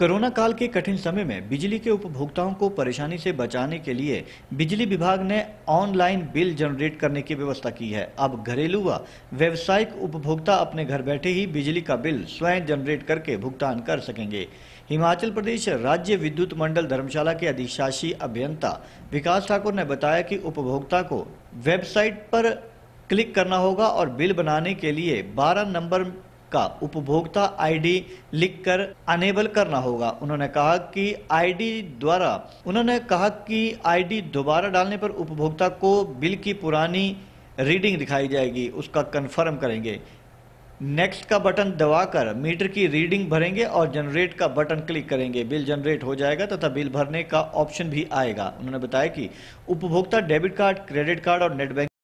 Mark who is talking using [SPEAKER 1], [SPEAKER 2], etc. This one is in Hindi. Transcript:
[SPEAKER 1] कोरोना काल के कठिन समय में बिजली के उपभोक्ताओं को परेशानी से बचाने के लिए बिजली विभाग ने ऑनलाइन बिल जनरेट करने की व्यवस्था की है अब घरेलू व व्यावसायिक उपभोक्ता अपने घर बैठे ही बिजली का बिल स्वयं जनरेट करके भुगतान कर सकेंगे हिमाचल प्रदेश राज्य विद्युत मंडल धर्मशाला के अधिशासी अभियंता विकास ठाकुर ने बताया कि उपभोक्ता को वेबसाइट पर क्लिक करना होगा और बिल बनाने के लिए बारह नंबर का उपभोक्ता आईडी लिखकर अनेबल करना होगा उन्होंने कहा कि आईडी द्वारा उन्होंने कहा कि आईडी दोबारा डालने पर उपभोक्ता को बिल की पुरानी रीडिंग दिखाई जाएगी उसका कन्फर्म करेंगे नेक्स्ट का बटन दबाकर मीटर की रीडिंग भरेंगे और जनरेट का बटन क्लिक करेंगे बिल जनरेट हो जाएगा तथा बिल भरने का ऑप्शन भी आएगा उन्होंने बताया कि उपभोक्ता डेबिट कार्ड क्रेडिट कार्ड और नेट बैंक